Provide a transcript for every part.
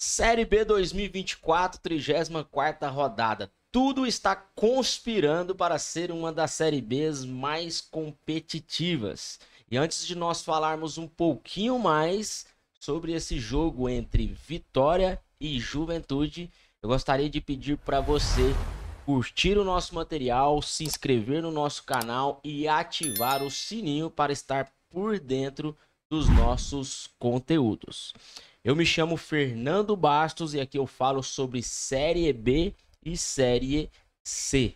Série B 2024, 34 rodada. Tudo está conspirando para ser uma das Série Bs mais competitivas. E antes de nós falarmos um pouquinho mais sobre esse jogo entre Vitória e Juventude, eu gostaria de pedir para você curtir o nosso material, se inscrever no nosso canal e ativar o sininho para estar por dentro dos nossos conteúdos. Eu me chamo Fernando Bastos e aqui eu falo sobre Série B e Série C.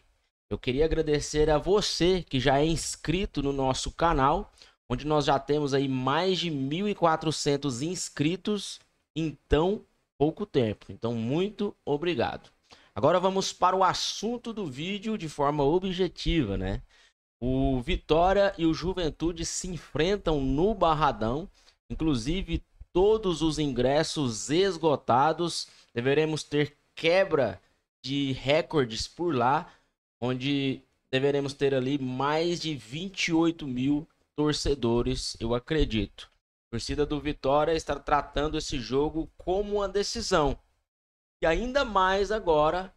Eu queria agradecer a você que já é inscrito no nosso canal, onde nós já temos aí mais de 1.400 inscritos em tão pouco tempo. Então, muito obrigado. Agora vamos para o assunto do vídeo de forma objetiva, né? O Vitória e o Juventude se enfrentam no Barradão. Inclusive, todos os ingressos esgotados. Deveremos ter quebra de recordes por lá, onde deveremos ter ali mais de 28 mil torcedores, eu acredito. A torcida do Vitória está tratando esse jogo como uma decisão. E ainda mais agora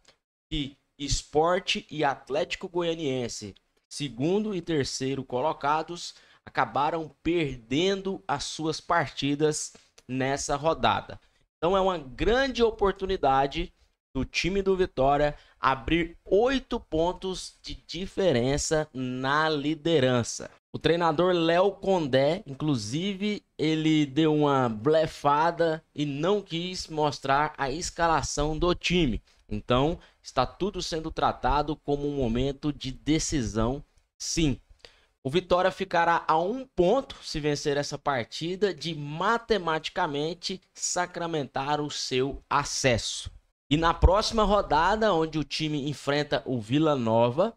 que Esporte e Atlético Goianiense segundo e terceiro colocados acabaram perdendo as suas partidas nessa rodada. Então é uma grande oportunidade do time do Vitória abrir oito pontos de diferença na liderança. O treinador Léo Condé, inclusive, ele deu uma blefada e não quis mostrar a escalação do time. Então, está tudo sendo tratado como um momento de decisão, sim. O Vitória ficará a um ponto se vencer essa partida de matematicamente sacramentar o seu acesso. E na próxima rodada, onde o time enfrenta o Vila Nova,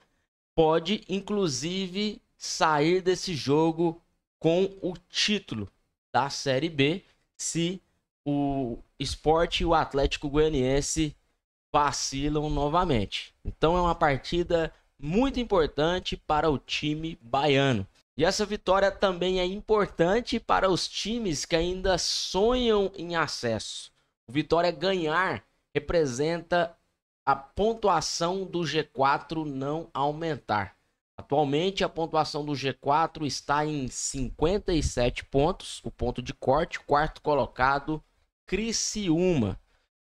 pode inclusive sair desse jogo com o título da Série B se o Esporte e o Atlético Goianiense vacilam novamente. Então é uma partida muito importante para o time baiano. E essa vitória também é importante para os times que ainda sonham em acesso. O Vitória ganhar representa a pontuação do G4 não aumentar. Atualmente a pontuação do G4 está em 57 pontos, o ponto de corte, quarto colocado Criciúma.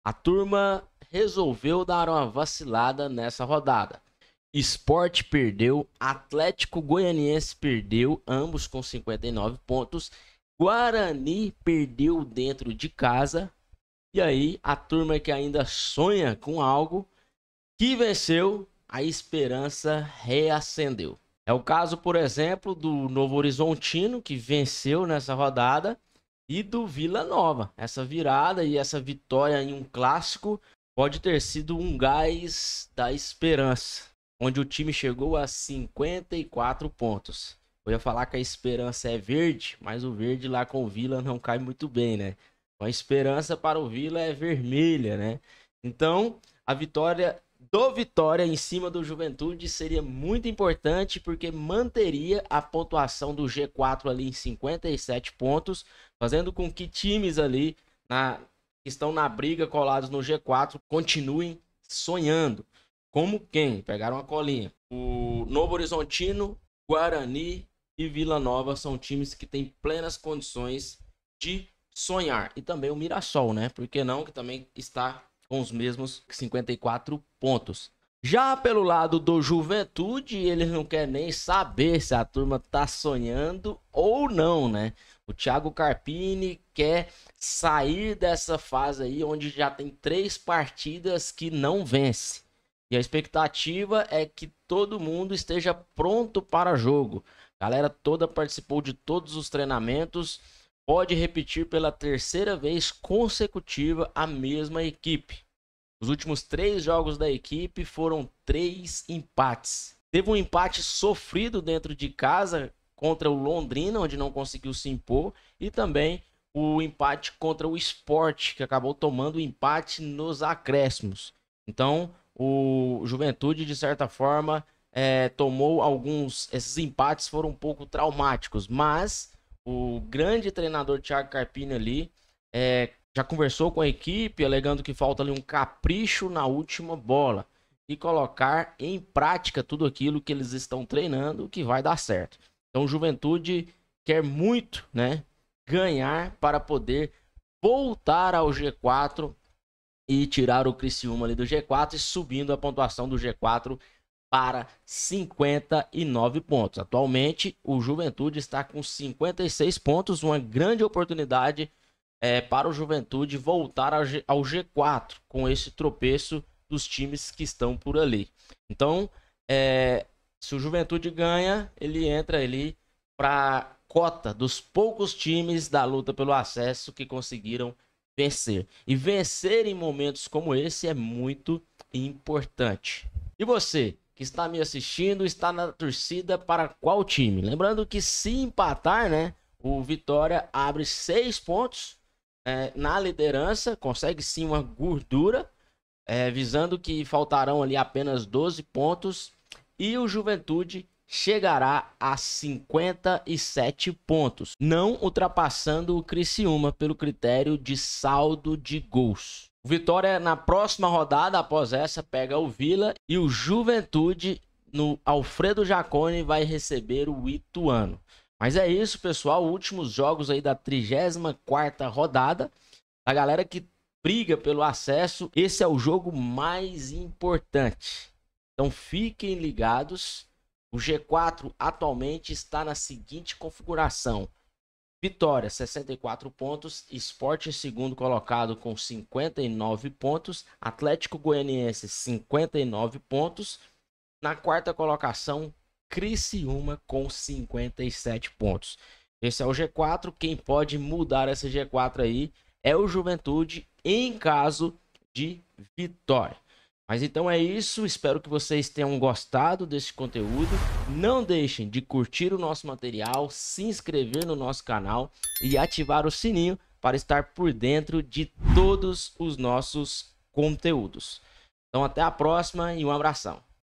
A turma resolveu dar uma vacilada nessa rodada. Esporte perdeu, Atlético Goianiense perdeu, ambos com 59 pontos. Guarani perdeu dentro de casa. E aí, a turma que ainda sonha com algo, que venceu, a esperança reacendeu. É o caso, por exemplo, do Novo Horizontino, que venceu nessa rodada, e do Vila Nova. Essa virada e essa vitória em um clássico pode ter sido um gás da esperança, onde o time chegou a 54 pontos. Eu ia falar que a esperança é verde, mas o verde lá com o Vila não cai muito bem, né? Então, a esperança para o Vila é vermelha, né? Então, a vitória do Vitória em cima do Juventude seria muito importante porque manteria a pontuação do G4 ali em 57 pontos, fazendo com que times ali na que estão na briga colados no G4 continuem sonhando. Como quem? Pegaram a colinha. O Novo Horizontino, Guarani e Vila Nova são times que têm plenas condições de sonhar. E também o Mirassol, né? Por que não? Que também está com os mesmos 54 pontos. Já pelo lado do Juventude, eles não querem nem saber se a turma tá sonhando ou não, né? O Thiago Carpini quer sair dessa fase aí onde já tem três partidas que não vence. E a expectativa é que todo mundo esteja pronto para jogo. A galera toda participou de todos os treinamentos, pode repetir pela terceira vez consecutiva a mesma equipe. Os últimos três jogos da equipe foram três empates. Teve um empate sofrido dentro de casa contra o Londrina, onde não conseguiu se impor, e também o empate contra o Sport, que acabou tomando o empate nos acréscimos. Então, o Juventude, de certa forma, é, tomou alguns. Esses empates foram um pouco traumáticos, mas o grande treinador Thiago Carpini ali é, já conversou com a equipe, alegando que falta ali um capricho na última bola e colocar em prática tudo aquilo que eles estão treinando, que vai dar certo. Então, Juventude quer muito, né, ganhar para poder voltar ao G4 e tirar o Criciúma ali do G4 e subindo a pontuação do G4 para 59 pontos. Atualmente, o Juventude está com 56 pontos, uma grande oportunidade é, para o Juventude voltar ao, G, 4 com esse tropeço dos times que estão por ali. Então, é, se o Juventude ganha, ele entra ali para cota dos poucos times da luta pelo acesso que conseguiram vencer. E vencer em momentos como esse é muito importante. E você que está me assistindo, está na torcida para qual time? Lembrando que se empatar, né, o Vitória abre seis pontos é, na liderança, consegue sim uma gordura, é, visando que faltarão ali apenas 12 pontos e o Juventude chegará a 57 pontos, não ultrapassando o Criciúma pelo critério de saldo de gols. Vitória na próxima rodada após essa pega o Vila e o Juventude no Alfredo Jacone vai receber o Ituano. Mas é isso, pessoal. Últimos jogos aí da 34 rodada. A galera que briga pelo acesso, esse é o jogo mais importante. Então fiquem ligados. O G4 atualmente está na seguinte configuração: Vitória 64 pontos, Esporte segundo colocado com 59 pontos, Atlético Goianiense 59 pontos. Na quarta colocação, Criciúma com 57 pontos. Esse é o G4. Quem pode mudar essa G4 aí é o Juventude em caso de vitória. Mas então é isso. Espero que vocês tenham gostado desse conteúdo. Não deixem de curtir o nosso material, se inscrever no nosso canal e ativar o sininho para estar por dentro de todos os nossos conteúdos. Então até a próxima e um abração.